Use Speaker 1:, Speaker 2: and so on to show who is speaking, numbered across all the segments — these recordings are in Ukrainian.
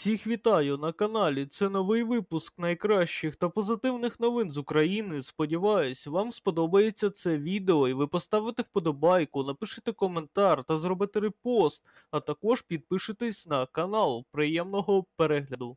Speaker 1: Всіх вітаю на каналі. Це новий випуск найкращих та позитивних новин з України. Сподіваюсь, вам сподобається це відео, і ви поставите вподобайку, напишите коментар та зробите репост, а також підпишитесь на канал. Приємного перегляду.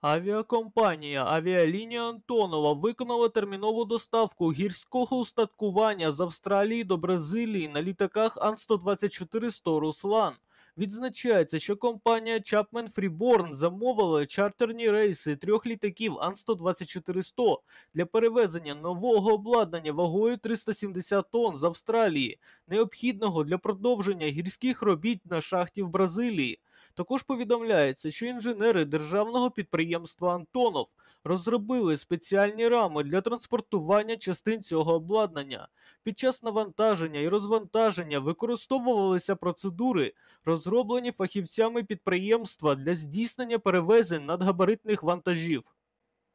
Speaker 1: Авіакомпанія Авіалінія Антонова виконала термінову доставку гірського устаткування з Австралії до Бразилії на літаках Ан-124 100 Руслан. Відзначається, що компанія Chapman Freeborn замовила чартерні рейси трьох літаків ан 124 100 для перевезення нового обладнання вагою 370 тонн з Австралії, необхідного для продовження гірських робіт на шахті в Бразилії. Також повідомляється, що інженери державного підприємства Антонов розробили спеціальні рами для транспортування частин цього обладнання. Під час навантаження і розвантаження використовувалися процедури, розроблені фахівцями підприємства для здійснення перевезень надгабаритних вантажів.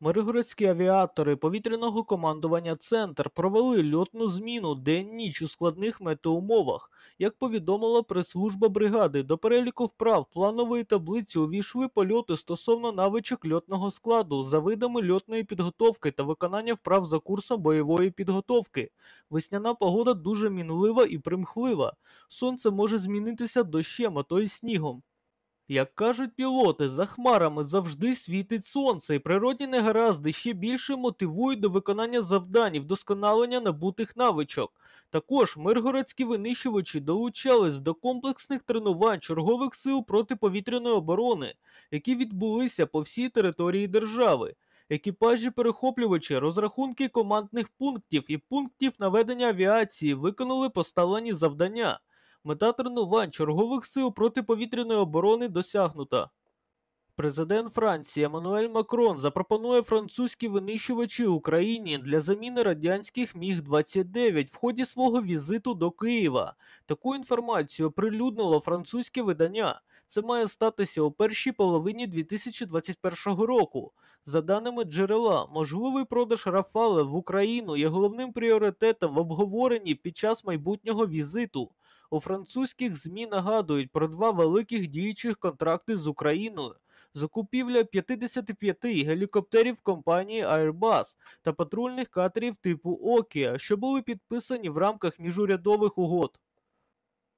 Speaker 1: Миргородські авіатори повітряного командування Центр провели льотну зміну день-ніч у складних метеумовах. Як повідомила прес-служба бригади, до переліку вправ планової таблиці увійшли польоти стосовно навичок льотного складу за видами льотної підготовки та виконання вправ за курсом бойової підготовки. Весняна погода дуже мінлива і примхлива. Сонце може змінитися дощем, а то й снігом. Як кажуть пілоти, за хмарами завжди світить сонце, і природні негаразди ще більше мотивують до виконання завдань і вдосконалення набутих навичок. Також миргородські винищувачі долучались до комплексних тренувань чергових сил протиповітряної оборони, які відбулися по всій території держави. Екіпажі перехоплювачі, розрахунки командних пунктів і пунктів наведення авіації виконали поставлені завдання. Мета тренувань чергових сил протиповітряної оборони досягнута. Президент Франції Еммануель Макрон запропонує французькі винищувачі Україні для заміни радянських міг 29 в ході свого візиту до Києва. Таку інформацію оприлюднило французьке видання. Це має статися у першій половині 2021 року. За даними джерела, можливий продаж Рафале в Україну є головним пріоритетом в обговоренні під час майбутнього візиту. У французьких ЗМІ нагадують про два великих діючих контракти з Україною. Закупівля 55 гелікоптерів компанії Airbus та патрульних катерів типу Окія, що були підписані в рамках міжурядових угод.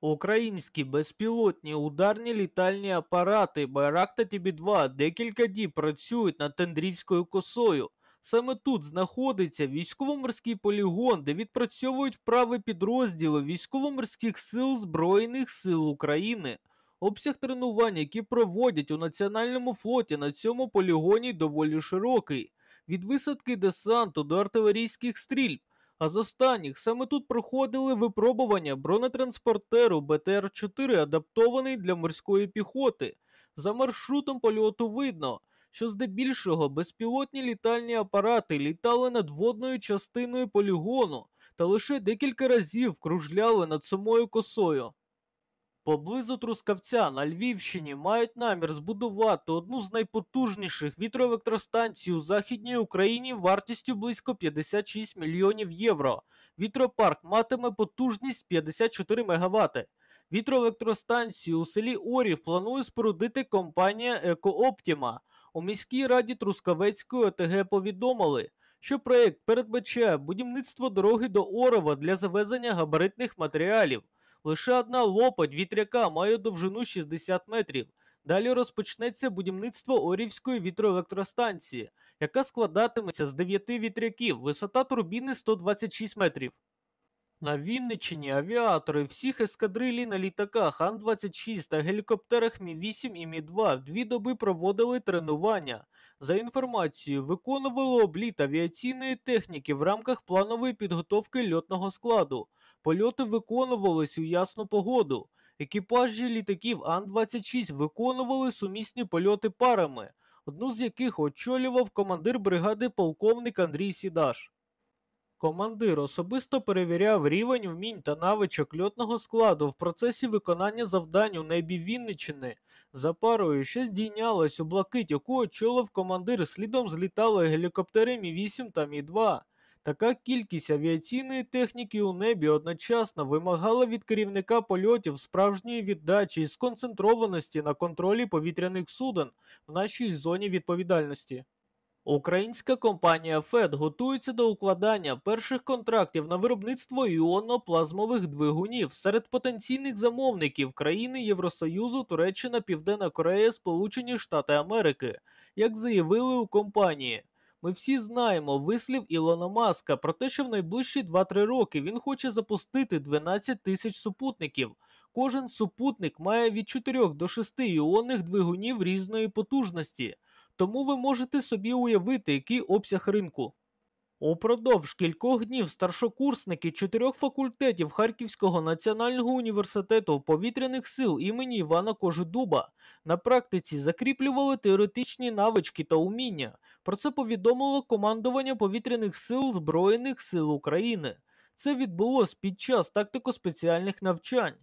Speaker 1: Українські безпілотні ударні літальні апарати Байракта Тібі 2 декілька діб працюють над Тендрівською косою. Саме тут знаходиться військово-морський полігон, де відпрацьовують вправи підрозділи військово-морських сил Збройних сил України. Обсяг тренувань, які проводять у національному флоті на цьому полігоні, доволі широкий. Від висадки десанту до артилерійських стрільб. А з останніх саме тут проходили випробування бронетранспортеру БТР-4, адаптований для морської піхоти. За маршрутом польоту видно, що здебільшого безпілотні літальні апарати літали над водною частиною полігону та лише декілька разів кружляли над самою косою. Поблизу Трускавця на Львівщині мають намір збудувати одну з найпотужніших вітроелектростанцій у Західній Україні вартістю близько 56 мільйонів євро. Вітропарк матиме потужність 54 МВт. Вітроелектростанцію у селі Орів планує спорудити компанія Екооптіма. У міській раді Трускавецької ОТГ повідомили, що проєкт передбачає будівництво дороги до Орова для завезення габаритних матеріалів. Лише одна лопать вітряка має довжину 60 метрів. Далі розпочнеться будівництво Орівської вітроелектростанції, яка складатиметься з 9 вітряків, висота турбіни 126 метрів. На Вінниччині авіатори всіх ескадрилій на літаках Ан-26 та гелікоптерах Мі-8 і Мі-2 дві доби проводили тренування. За інформацією, виконували обліт авіаційної техніки в рамках планової підготовки льотного складу. Польоти виконувались у ясну погоду. Екіпажі літаків Ан-26 виконували сумісні польоти парами, одну з яких очолював командир бригади полковник Андрій Сідаш. Командир особисто перевіряв рівень вмінь та навичок льотного складу в процесі виконання завдань у небі Вінничини. За парою, що здійнялось, у блакить, яку очолив командир, слідом злітали гелікоптери Мі-8 та Мі-2. Така кількість авіаційної техніки у небі одночасно вимагала від керівника польотів справжньої віддачі і сконцентрованості на контролі повітряних суден в нашій зоні відповідальності. Українська компанія ФЕД готується до укладання перших контрактів на виробництво іонно-плазмових двигунів серед потенційних замовників країни Євросоюзу, Туреччина, Південна Корея, Сполучені Штати Америки, як заявили у компанії. Ми всі знаємо вислів Ілона Маска про те, що в найближчі 2-3 роки він хоче запустити 12 тисяч супутників. Кожен супутник має від 4 до 6 іонних двигунів різної потужності тому ви можете собі уявити, який обсяг ринку. Упродовж кількох днів старшокурсники чотирьох факультетів Харківського національного університету повітряних сил імені Івана Кожедуба на практиці закріплювали теоретичні навички та уміння. Про це повідомило командування повітряних сил Збройних сил України. Це відбулось під час тактико-спеціальних навчань.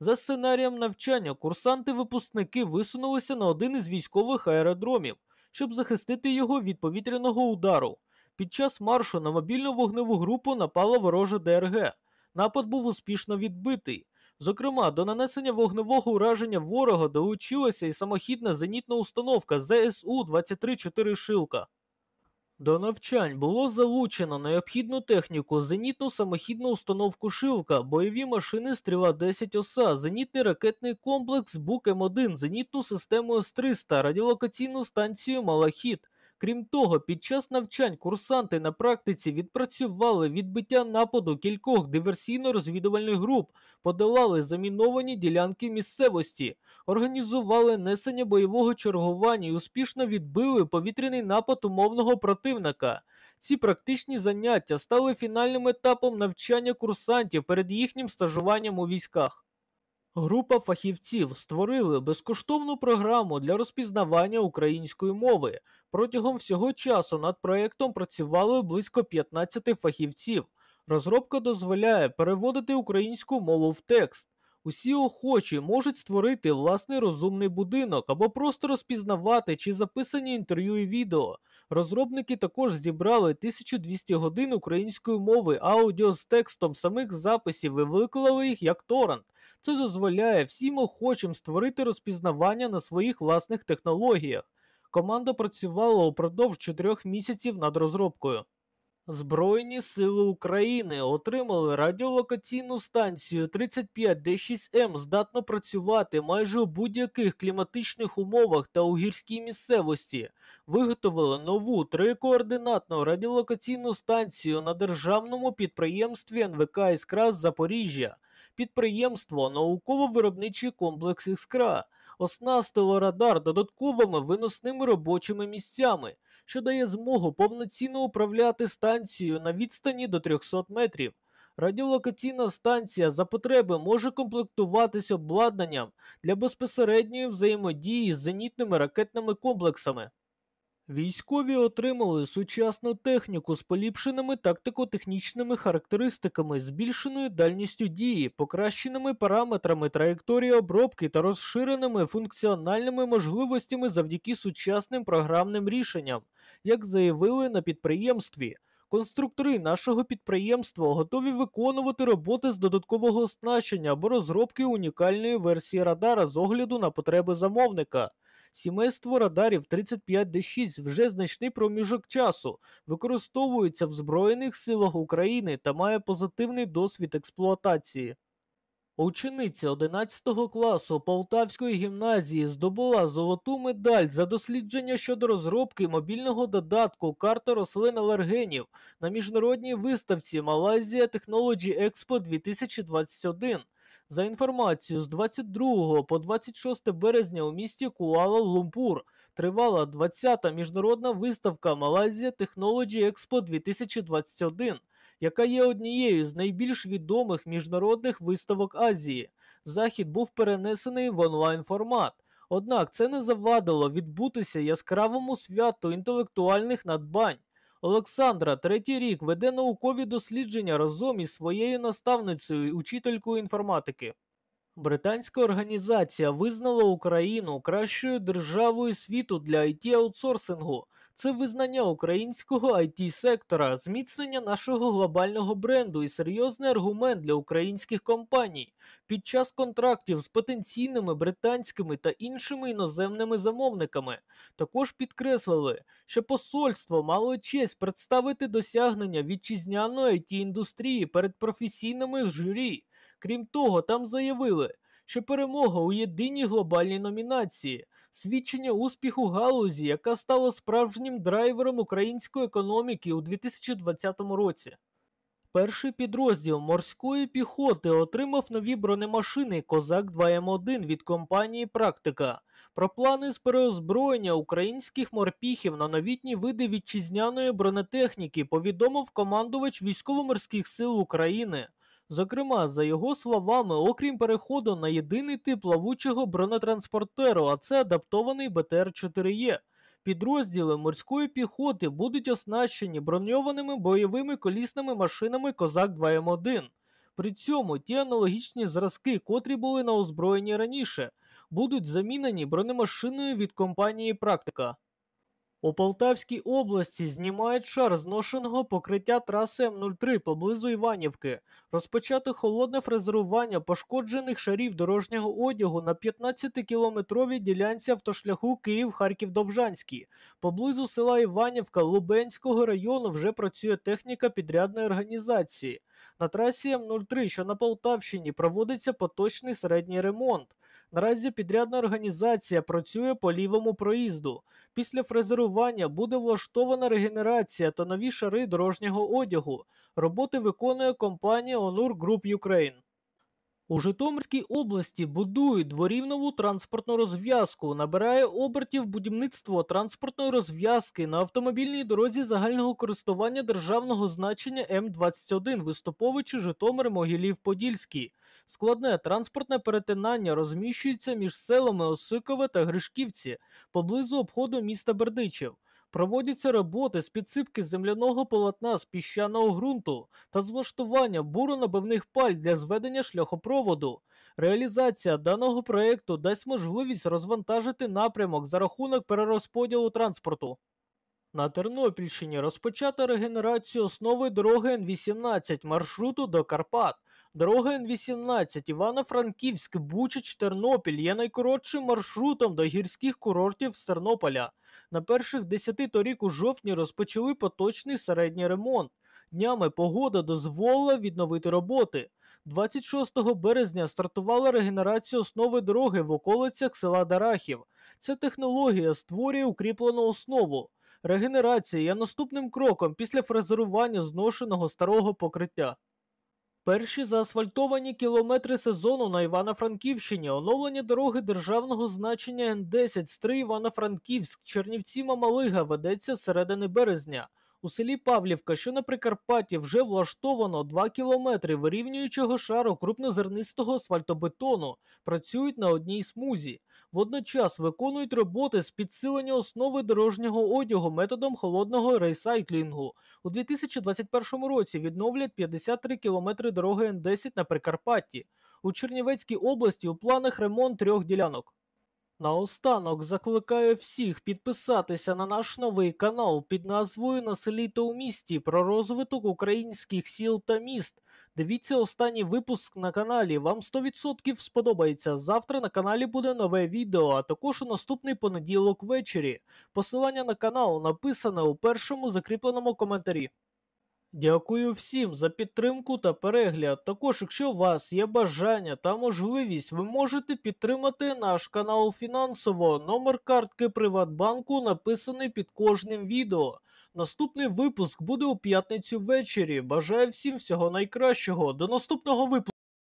Speaker 1: За сценарієм навчання, курсанти-випускники висунулися на один із військових аеродромів щоб захистити його від повітряного удару. Під час маршу на мобільну вогневу групу напала ворожа ДРГ. Напад був успішно відбитий. Зокрема, до нанесення вогневого ураження ворога долучилася і самохідна зенітна установка ЗСУ 23 4 Шилка. До навчань було залучено необхідну техніку, зенітну самохідну установку Шилка, бойові машини стріла 10 оса, зенітний ракетний комплекс Бук М1, зенітну систему с 300 радіолокаційну станцію Малахіт. Крім того, під час навчань курсанти на практиці відпрацювали відбиття нападу кількох диверсійно-розвідувальних груп, подолали заміновані ділянки місцевості, організували несення бойового чергування і успішно відбили повітряний напад умовного противника. Ці практичні заняття стали фінальним етапом навчання курсантів перед їхнім стажуванням у військах. Група фахівців створили безкоштовну програму для розпізнавання української мови. Протягом всього часу над проєктом працювали близько 15 фахівців. Розробка дозволяє переводити українську мову в текст. Усі охочі можуть створити власний розумний будинок або просто розпізнавати чи записані інтерв'ю і відео. Розробники також зібрали 1200 годин української мови аудіо з текстом самих записів і виклали їх як торрент. Це дозволяє всім охочим створити розпізнавання на своїх власних технологіях. Команда працювала упродовж чотирьох місяців над розробкою. Збройні сили України отримали радіолокаційну станцію 35D6М, ем, здатно працювати майже у будь-яких кліматичних умовах та у гірській місцевості. Виготовили нову трикоординатну радіолокаційну станцію на державному підприємстві НВК «Іскра» з Запоріжжя. Підприємство науково-виробничий комплекс Іскра оснастило радар додатковими виносними робочими місцями, що дає змогу повноцінно управляти станцією на відстані до 300 метрів. Радіолокаційна станція за потреби може комплектуватись обладнанням для безпосередньої взаємодії з зенітними ракетними комплексами. Військові отримали сучасну техніку з поліпшеними тактико-технічними характеристиками, збільшеною дальністю дії, покращеними параметрами траєкторії обробки та розширеними функціональними можливостями завдяки сучасним програмним рішенням, як заявили на підприємстві. Конструктори нашого підприємства готові виконувати роботи з додаткового оснащення або розробки унікальної версії радара з огляду на потреби замовника. Сімейство радарів 35D6 вже значний проміжок часу, використовується в Збройних силах України та має позитивний досвід експлуатації. Учениця 11 класу Полтавської гімназії здобула золоту медаль за дослідження щодо розробки мобільного додатку карта рослин алергенів на міжнародній виставці Малайзія Technology Expo 2021. За інформацією, з 22 по 26 березня у місті Куала-Лумпур тривала 20-та міжнародна виставка Малайзія Technology Експо 2021, яка є однією з найбільш відомих міжнародних виставок Азії. Захід був перенесений в онлайн формат. Однак це не завадило відбутися яскравому святу інтелектуальних надбань. Олександра третій рік веде наукові дослідження разом із своєю наставницею, учителькою інформатики. Британська організація визнала Україну кращою державою світу для it аутсорсингу. Це визнання українського it сектора, зміцнення нашого глобального бренду і серйозний аргумент для українських компаній. Під час контрактів з потенційними британськими та іншими іноземними замовниками також підкреслили, що посольство мало честь представити досягнення вітчизняної it індустрії перед професійними журі. Крім того, там заявили, що перемога у єдиній глобальній номінації свідчення успіху галузі, яка стала справжнім драйвером української економіки у 2020 році. Перший підрозділ морської піхоти отримав нові бронемашини Козак 2 м 1 від компанії Практика. Про плани з переозброєння українських морпіхів на новітні види вітчизняної бронетехніки повідомив командувач військово-морських сил України Зокрема, за його словами, окрім переходу на єдиний тип плавучого бронетранспортеру, а це адаптований БТР-4Е. Підрозділи морської піхоти будуть оснащені броньованими бойовими колісними машинами Козак 2 м 1 При цьому ті аналогічні зразки, котрі були на озброєнні раніше, будуть замінені бронемашиною від компанії Практика. У Полтавській області знімають шар зношеного покриття траси М03 поблизу Іванівки. Розпочато холодне фрезерування пошкоджених шарів дорожнього одягу на 15-кілометровій ділянці автошляху Київ-Харків-Довжанський. Поблизу села Іванівка Лубенського району вже працює техніка підрядної організації. На трасі М03, що на Полтавщині, проводиться поточний середній ремонт. Наразі підрядна організація працює по лівому проїзду. Після фрезерування буде влаштована регенерація та нові шари дорожнього одягу. Роботи виконує компанія Онур Group Ukraine. У Житомирській області будують дворівнову транспортну розв'язку, набирає обертів будівництво транспортної розв'язки на автомобільній дорозі загального користування державного значення М 21 виступовичі Житомир Могилів Подільський. Складне транспортне перетинання розміщується між селами Осикове та Гришківці поблизу обходу міста Бердичів. Проводяться роботи з підсипки земляного полотна з піщаного ґрунту та з влаштування буронабивних паль для зведення шляхопроводу. Реалізація даного проєкту дасть можливість розвантажити напрямок за рахунок перерозподілу транспорту. На Тернопільщині розпочата регенерацію основи дороги Н-18 маршруту до Карпат. Дорога Н-18 Івано-Франківськ, Бучич, Тернопіль є найкоротшим маршрутом до гірських курортів з Тернополя. На перших 10 торік у жовтні розпочали поточний середній ремонт. Днями погода дозволила відновити роботи. 26 березня стартувала регенерація основи дороги в околицях села Дарахів. Ця технологія створює укріплену основу. Регенерація є наступним кроком після фрезерування зношеного старого покриття. Перші заасфальтовані кілометри сезону на Івано-Франківщині, оновлення дороги державного значення Н10 Стрий Івано-Франківськ, Чернівці Мамалига ведеться з середини березня. У селі Павлівка, що на Прикарпатті, вже влаштовано 2 кілометри вирівнюючого шару крупнозернистого асфальтобетону, працюють на одній смузі. Водночас виконують роботи з підсилення основи дорожнього одягу методом холодного рейсайклінгу. У 2021 році відновлять 53 кілометри дороги Н10 на Прикарпатті. У Чернівецькій області у планах ремонт трьох ділянок. Наостанок закликаю всіх підписатися на наш новий канал під назвою На селі та у місті про розвиток українських сіл та міст. Дивіться останній випуск на каналі. Вам 100% сподобається. Завтра на каналі буде нове відео, а також у наступний понеділок ввечері. Посилання на канал написане у першому закріпленому коментарі. Дякую всім за підтримку та перегляд. Також, якщо у вас є бажання та можливість, ви можете підтримати наш канал фінансово. Номер картки Приватбанку написаний під кожним відео. Наступний випуск буде у п'ятницю ввечері. Бажаю всім всього найкращого. До наступного випуску.